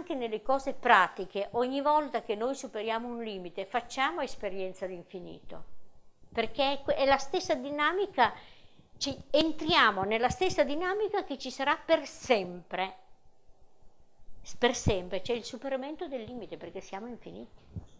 anche nelle cose pratiche, ogni volta che noi superiamo un limite, facciamo esperienza all'infinito. perché è la stessa dinamica, ci, entriamo nella stessa dinamica che ci sarà per sempre, per sempre c'è il superamento del limite perché siamo infiniti.